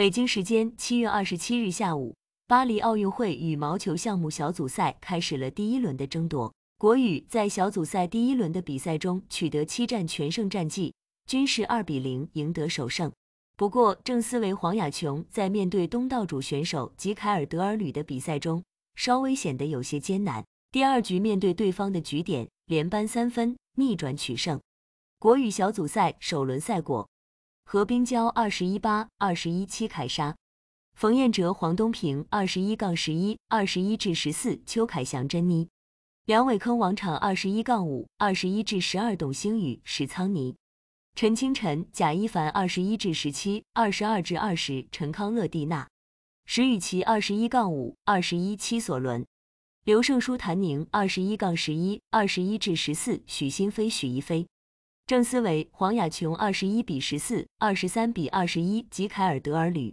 北京时间七月二十七日下午，巴黎奥运会羽毛球项目小组赛开始了第一轮的争夺。国羽在小组赛第一轮的比赛中取得七战全胜战绩，均是二比零赢得首胜。不过，郑思维、黄雅琼在面对东道主选手吉凯尔·德尔吕的比赛中，稍微显得有些艰难。第二局面对对方的局点，连扳三分，逆转取胜。国羽小组赛首轮赛果。何冰娇二十一八二十一七凯莎，冯彦哲黄东萍二十一杠十一二十一至十四邱凯翔、珍妮，梁伟铿王昶二十一杠五二十一至十二董星宇史苍倪，陈清晨贾一凡二十一至十七二十二至二十陈康乐蒂娜，石雨奇二十一杠五二十一七索伦，刘胜书谭宁二十一杠十一二十一至十四许昕飞许一飞。郑思维、黄雅琼二十一比十四、二十三比二十一凯尔德尔吕。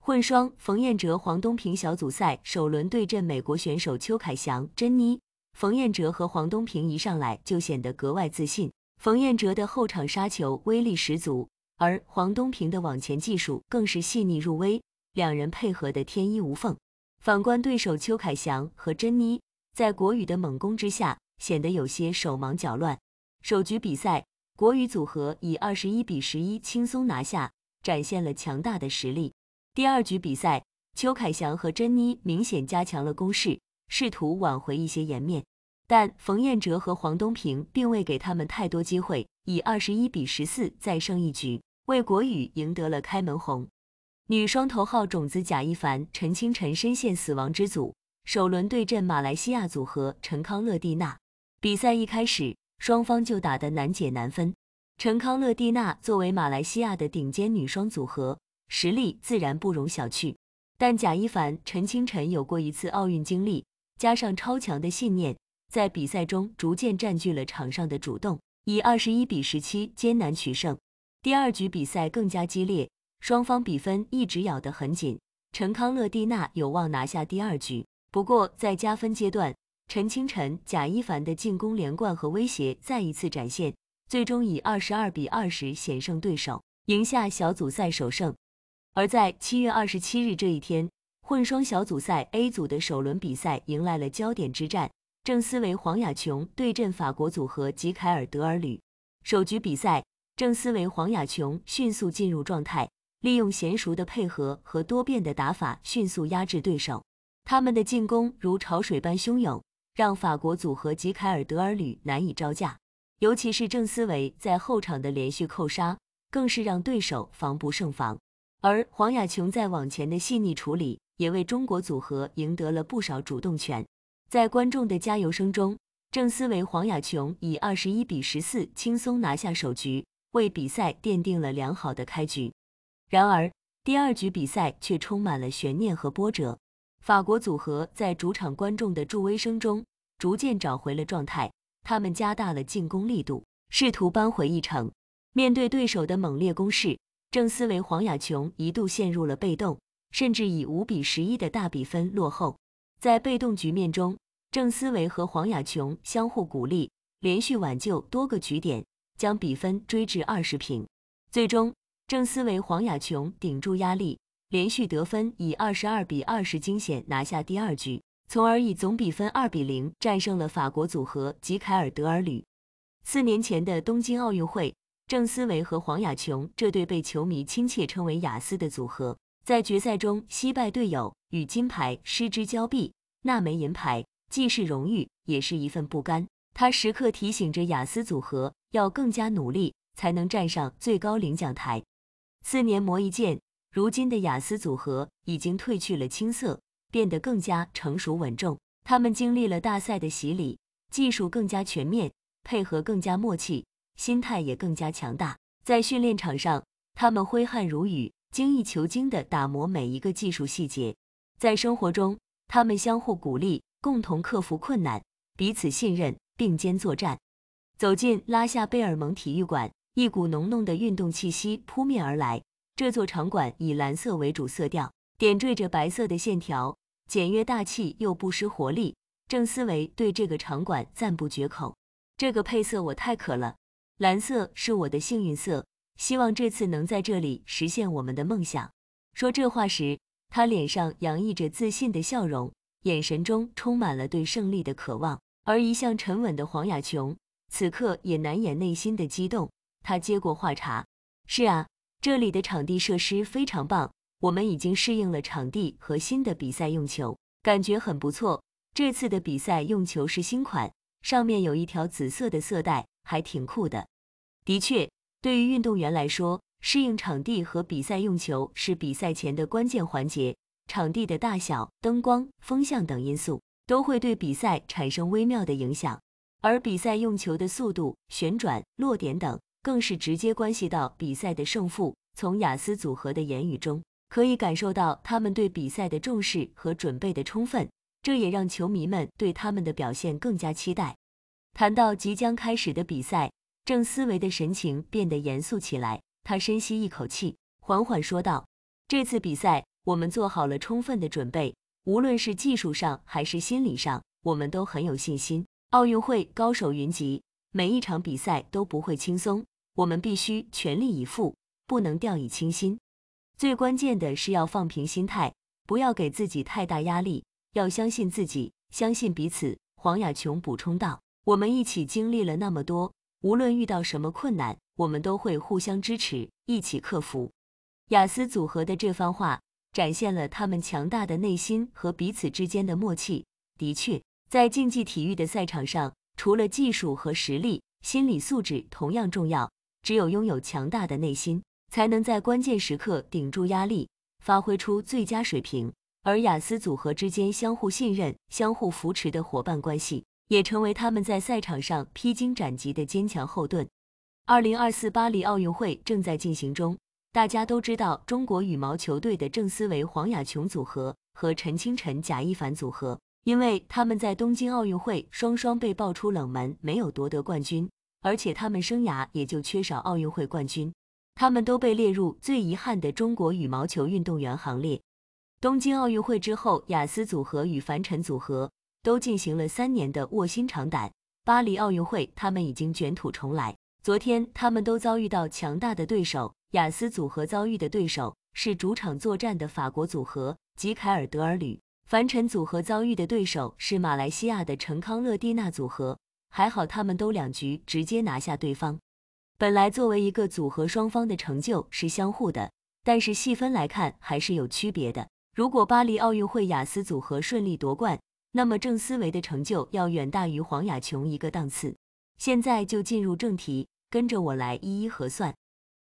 混双，冯彦哲、黄东萍小组赛首轮对阵美国选手邱凯翔、珍妮。冯彦哲和黄东萍一上来就显得格外自信，冯彦哲的后场杀球威力十足，而黄东萍的网前技术更是细腻入微，两人配合的天衣无缝。反观对手邱凯祥和珍妮，在国羽的猛攻之下，显得有些手忙脚乱。首局比赛。国羽组合以二十一比十一轻松拿下，展现了强大的实力。第二局比赛，邱凯翔和珍妮明显加强了攻势，试图挽回一些颜面，但冯彦哲和黄东萍并未给他们太多机会，以二十一比十四再胜一局，为国羽赢得了开门红。女双头号种子贾一凡、陈清晨深陷死亡之组，首轮对阵马来西亚组合陈康乐蒂娜。比赛一开始。双方就打得难解难分。陈康乐蒂娜作为马来西亚的顶尖女双组合，实力自然不容小觑。但贾一凡陈清晨有过一次奥运经历，加上超强的信念，在比赛中逐渐占据了场上的主动，以二十一比十七艰难取胜。第二局比赛更加激烈，双方比分一直咬得很紧。陈康乐蒂娜有望拿下第二局，不过在加分阶段。陈清晨、贾一凡的进攻连贯和威胁再一次展现，最终以二十二比二十险胜对手，赢下小组赛首胜。而在七月二十七日这一天，混双小组赛 A 组的首轮比赛迎来了焦点之战：郑思维、黄雅琼对阵法国组合吉凯尔·德尔吕。首局比赛，郑思维、黄雅琼迅速进入状态，利用娴熟的配合和多变的打法迅速压制对手，他们的进攻如潮水般汹涌。让法国组合吉凯尔德尔吕难以招架，尤其是郑思维在后场的连续扣杀，更是让对手防不胜防。而黄雅琼在网前的细腻处理，也为中国组合赢得了不少主动权。在观众的加油声中，郑思维、黄雅琼以二十一比十四轻松拿下首局，为比赛奠定了良好的开局。然而，第二局比赛却充满了悬念和波折。法国组合在主场观众的助威声中逐渐找回了状态，他们加大了进攻力度，试图扳回一城。面对对手的猛烈攻势，郑思维黄雅琼一度陷入了被动，甚至以五比十一的大比分落后。在被动局面中，郑思维和黄雅琼相互鼓励，连续挽救多个局点，将比分追至二十平。最终，郑思维黄雅琼顶住压力。连续得分，以二十二比二十惊险拿下第二局，从而以总比分二比零战胜了法国组合吉凯尔德尔吕。四年前的东京奥运会，郑思维和黄雅琼这对被球迷亲切称为“雅思”的组合，在决赛中惜败队友，与金牌失之交臂。那枚银牌既是荣誉，也是一份不甘。他时刻提醒着“雅思”组合要更加努力，才能站上最高领奖台。四年磨一剑。如今的雅思组合已经褪去了青涩，变得更加成熟稳重。他们经历了大赛的洗礼，技术更加全面，配合更加默契，心态也更加强大。在训练场上，他们挥汗如雨，精益求精的打磨每一个技术细节；在生活中，他们相互鼓励，共同克服困难，彼此信任，并肩作战。走进拉夏贝尔蒙体育馆，一股浓浓的运动气息扑面而来。这座场馆以蓝色为主色调，点缀着白色的线条，简约大气又不失活力。郑思维对这个场馆赞不绝口，这个配色我太渴了，蓝色是我的幸运色，希望这次能在这里实现我们的梦想。说这话时，他脸上洋溢着自信的笑容，眼神中充满了对胜利的渴望。而一向沉稳的黄雅琼，此刻也难掩内心的激动，他接过话茬：“是啊。”这里的场地设施非常棒，我们已经适应了场地和新的比赛用球，感觉很不错。这次的比赛用球是新款，上面有一条紫色的色带，还挺酷的。的确，对于运动员来说，适应场地和比赛用球是比赛前的关键环节。场地的大小、灯光、风向等因素都会对比赛产生微妙的影响，而比赛用球的速度、旋转、落点等。更是直接关系到比赛的胜负。从雅思组合的言语中，可以感受到他们对比赛的重视和准备的充分，这也让球迷们对他们的表现更加期待。谈到即将开始的比赛，郑思维的神情变得严肃起来，他深吸一口气，缓缓说道：“这次比赛，我们做好了充分的准备，无论是技术上还是心理上，我们都很有信心。奥运会高手云集，每一场比赛都不会轻松。”我们必须全力以赴，不能掉以轻心。最关键的是要放平心态，不要给自己太大压力，要相信自己，相信彼此。黄雅琼补充道：“我们一起经历了那么多，无论遇到什么困难，我们都会互相支持，一起克服。”雅思组合的这番话展现了他们强大的内心和彼此之间的默契。的确，在竞技体育的赛场上，除了技术和实力，心理素质同样重要。只有拥有强大的内心，才能在关键时刻顶住压力，发挥出最佳水平。而雅思组合之间相互信任、相互扶持的伙伴关系，也成为他们在赛场上披荆斩棘的坚强后盾。二零二四巴黎奥运会正在进行中，大家都知道中国羽毛球队的郑思维、黄雅琼组合和陈清晨、贾一凡组合，因为他们在东京奥运会双双被爆出冷门，没有夺得冠军。而且他们生涯也就缺少奥运会冠军，他们都被列入最遗憾的中国羽毛球运动员行列。东京奥运会之后，雅思组合与凡尘组合都进行了三年的卧薪尝胆。巴黎奥运会，他们已经卷土重来。昨天，他们都遭遇到强大的对手。雅思组合遭遇的对手是主场作战的法国组合吉凯尔德尔吕；凡尘组合遭遇的对手是马来西亚的陈康乐蒂娜组合。还好他们都两局直接拿下对方。本来作为一个组合，双方的成就是相互的，但是细分来看还是有区别的。如果巴黎奥运会雅思组合顺利夺冠，那么郑思维的成就要远大于黄雅琼一个档次。现在就进入正题，跟着我来一一核算。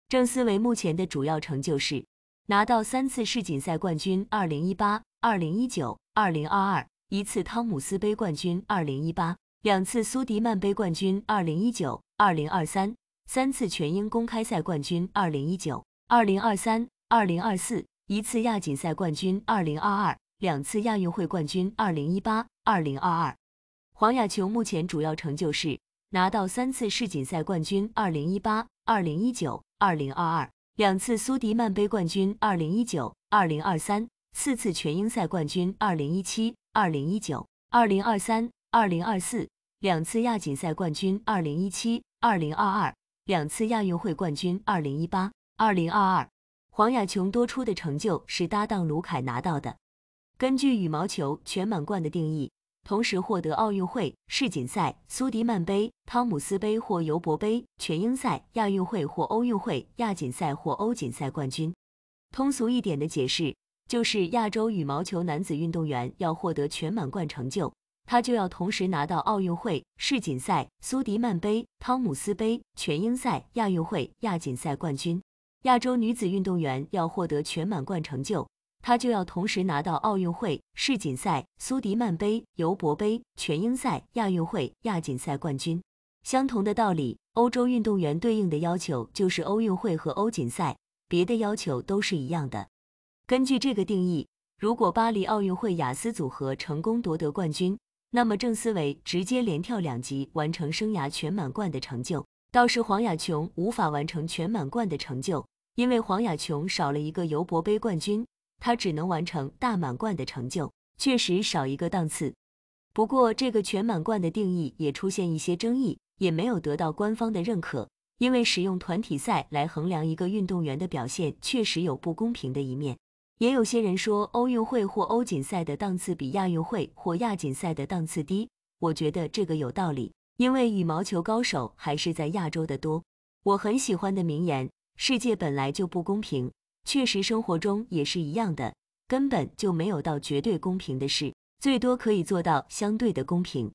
郑思维目前的主要成就是拿到三次世锦赛冠军 （2018、2019、2022），一次汤姆斯杯冠军 （2018）。两次苏迪曼杯冠军，二零一九、二零二三；三次全英公开赛冠军，二零一九、二零二三、二零二四；一次亚锦赛冠军，二零二二；两次亚运会冠军，二零一八、二零二二。黄雅琼目前主要成就是拿到三次世锦赛冠军，二零一八、二零一九、二零二二；两次苏迪曼杯冠军，二零一九、二零二三；四次全英赛冠军，二零一七、二零一九、二零二三。二零二四两次亚锦赛冠军，二零一七、二零二二两次亚运会冠军，二零一八、二零二二。黄雅琼多出的成就是搭档卢凯拿到的。根据羽毛球全满贯的定义，同时获得奥运会、世锦赛、苏迪曼杯、汤姆斯杯或尤伯杯、全英赛、亚运会或奥运会、亚锦赛或欧锦赛冠军。通俗一点的解释就是，亚洲羽毛球男子运动员要获得全满贯成就。她就要同时拿到奥运会、世锦赛、苏迪曼杯、汤姆斯杯、全英赛、亚运会、亚锦赛冠军。亚洲女子运动员要获得全满贯成就，她就要同时拿到奥运会、世锦赛、苏迪曼杯、尤伯杯、全英赛、亚运会、亚锦赛冠军。相同的道理，欧洲运动员对应的要求就是奥运会和欧锦赛，别的要求都是一样的。根据这个定义，如果巴黎奥运会雅思组合成功夺得冠军，那么郑思维直接连跳两级，完成生涯全满贯的成就。倒是黄雅琼无法完成全满贯的成就，因为黄雅琼少了一个尤伯杯冠军，她只能完成大满贯的成就，确实少一个档次。不过这个全满贯的定义也出现一些争议，也没有得到官方的认可，因为使用团体赛来衡量一个运动员的表现，确实有不公平的一面。也有些人说奥运会或欧锦赛的档次比亚运会或亚锦赛的档次低，我觉得这个有道理，因为羽毛球高手还是在亚洲的多。我很喜欢的名言：世界本来就不公平，确实生活中也是一样的，根本就没有到绝对公平的事，最多可以做到相对的公平。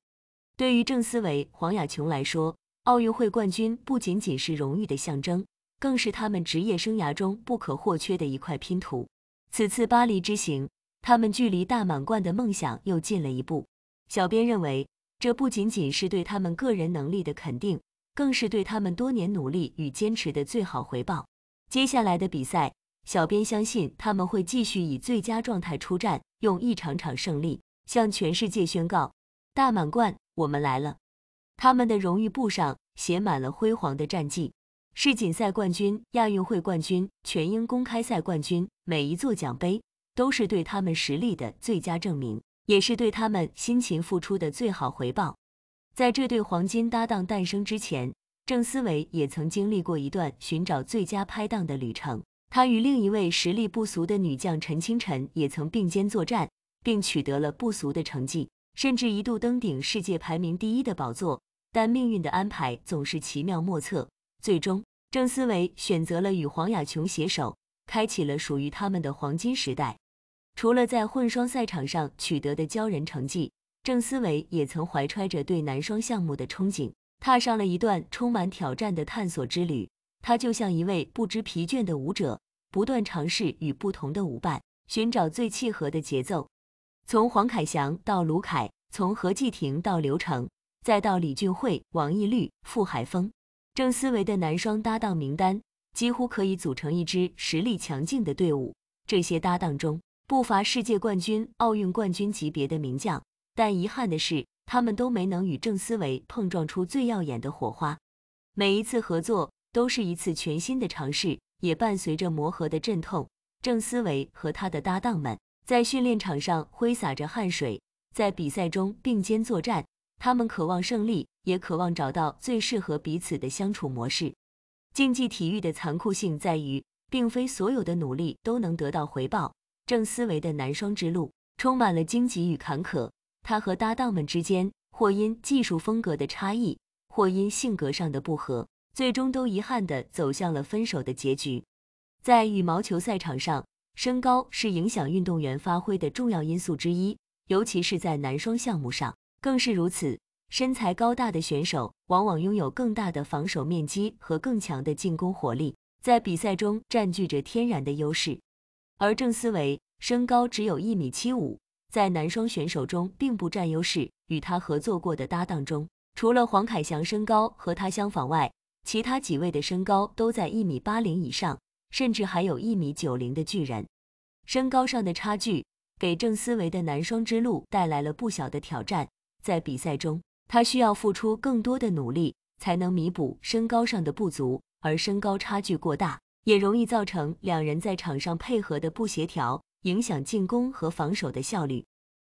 对于郑思维、黄雅琼来说，奥运会冠军不仅仅是荣誉的象征，更是他们职业生涯中不可或缺的一块拼图。此次巴黎之行，他们距离大满贯的梦想又近了一步。小编认为，这不仅仅是对他们个人能力的肯定，更是对他们多年努力与坚持的最好回报。接下来的比赛，小编相信他们会继续以最佳状态出战，用一场场胜利向全世界宣告：大满贯，我们来了！他们的荣誉簿上写满了辉煌的战绩。世锦赛冠军、亚运会冠军、全英公开赛冠军，每一座奖杯都是对他们实力的最佳证明，也是对他们辛勤付出的最好回报。在这对黄金搭档诞生之前，郑思维也曾经历过一段寻找最佳拍档的旅程。他与另一位实力不俗的女将陈清晨也曾并肩作战，并取得了不俗的成绩，甚至一度登顶世界排名第一的宝座。但命运的安排总是奇妙莫测，最终。郑思维选择了与黄雅琼携手，开启了属于他们的黄金时代。除了在混双赛场上取得的骄人成绩，郑思维也曾怀揣着对男双项目的憧憬，踏上了一段充满挑战的探索之旅。他就像一位不知疲倦的舞者，不断尝试与不同的舞伴，寻找最契合的节奏。从黄凯翔到卢凯，从何继霆到刘成，再到李俊慧、王懿律、傅海峰。郑思维的男双搭档名单几乎可以组成一支实力强劲的队伍。这些搭档中不乏世界冠军、奥运冠军级别的名将，但遗憾的是，他们都没能与郑思维碰撞出最耀眼的火花。每一次合作都是一次全新的尝试，也伴随着磨合的阵痛。郑思维和他的搭档们在训练场上挥洒着汗水，在比赛中并肩作战，他们渴望胜利。也渴望找到最适合彼此的相处模式。竞技体育的残酷性在于，并非所有的努力都能得到回报。正思维的男双之路充满了荆棘与坎坷，他和搭档们之间，或因技术风格的差异，或因性格上的不合，最终都遗憾的走向了分手的结局。在羽毛球赛场上，身高是影响运动员发挥的重要因素之一，尤其是在男双项目上，更是如此。身材高大的选手往往拥有更大的防守面积和更强的进攻火力，在比赛中占据着天然的优势。而郑思维身高只有一米七五，在男双选手中并不占优势。与他合作过的搭档中，除了黄凯翔身高和他相仿外，其他几位的身高都在一米八零以上，甚至还有一米九零的巨人。身高上的差距给郑思维的男双之路带来了不小的挑战，在比赛中。他需要付出更多的努力，才能弥补身高上的不足，而身高差距过大，也容易造成两人在场上配合的不协调，影响进攻和防守的效率。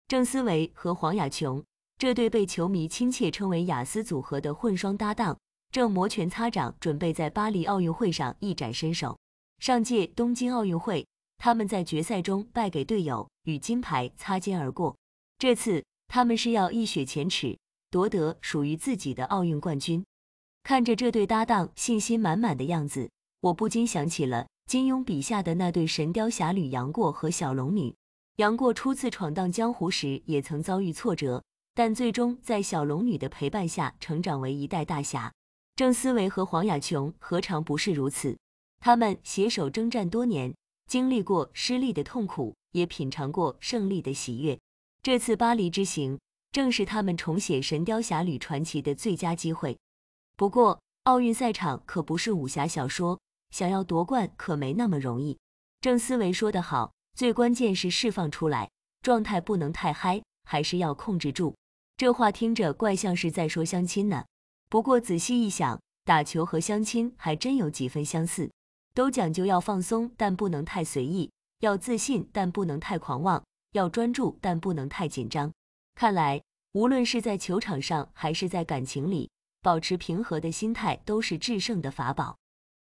郑思维和黄雅琼这对被球迷亲切称为“雅思组合”的混双搭档，正摩拳擦掌，准备在巴黎奥运会上一展身手。上届东京奥运会，他们在决赛中败给队友，与金牌擦肩而过。这次，他们是要一雪前耻。夺得属于自己的奥运冠军，看着这对搭档信心满满的样子，我不禁想起了金庸笔下的那对神雕侠侣杨过和小龙女。杨过初次闯荡江湖时也曾遭遇挫折，但最终在小龙女的陪伴下成长为一代大侠。郑思维和黄雅琼何尝不是如此？他们携手征战多年，经历过失利的痛苦，也品尝过胜利的喜悦。这次巴黎之行。正是他们重写《神雕侠侣》传奇的最佳机会。不过，奥运赛场可不是武侠小说，想要夺冠可没那么容易。郑思维说得好，最关键是释放出来，状态不能太嗨，还是要控制住。这话听着怪像是在说相亲呢。不过仔细一想，打球和相亲还真有几分相似，都讲究要放松，但不能太随意；要自信，但不能太狂妄；要专注，但不能太紧张。看来，无论是在球场上还是在感情里，保持平和的心态都是制胜的法宝。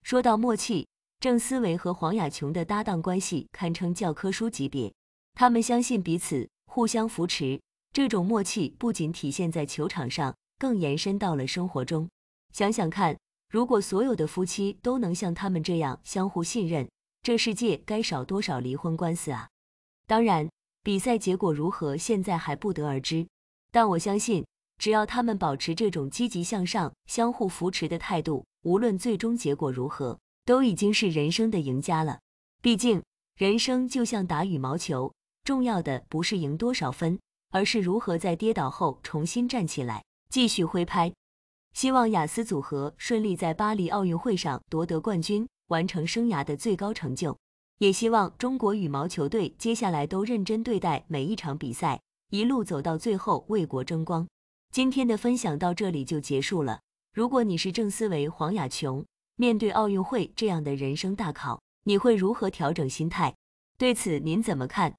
说到默契，郑思维和黄雅琼的搭档关系堪称教科书级别。他们相信彼此，互相扶持，这种默契不仅体现在球场上，更延伸到了生活中。想想看，如果所有的夫妻都能像他们这样相互信任，这世界该少多少离婚官司啊！当然。比赛结果如何，现在还不得而知。但我相信，只要他们保持这种积极向上、相互扶持的态度，无论最终结果如何，都已经是人生的赢家了。毕竟，人生就像打羽毛球，重要的不是赢多少分，而是如何在跌倒后重新站起来，继续挥拍。希望雅思组合顺利在巴黎奥运会上夺得冠军，完成生涯的最高成就。也希望中国羽毛球队接下来都认真对待每一场比赛，一路走到最后为国争光。今天的分享到这里就结束了。如果你是郑思维、黄雅琼，面对奥运会这样的人生大考，你会如何调整心态？对此您怎么看？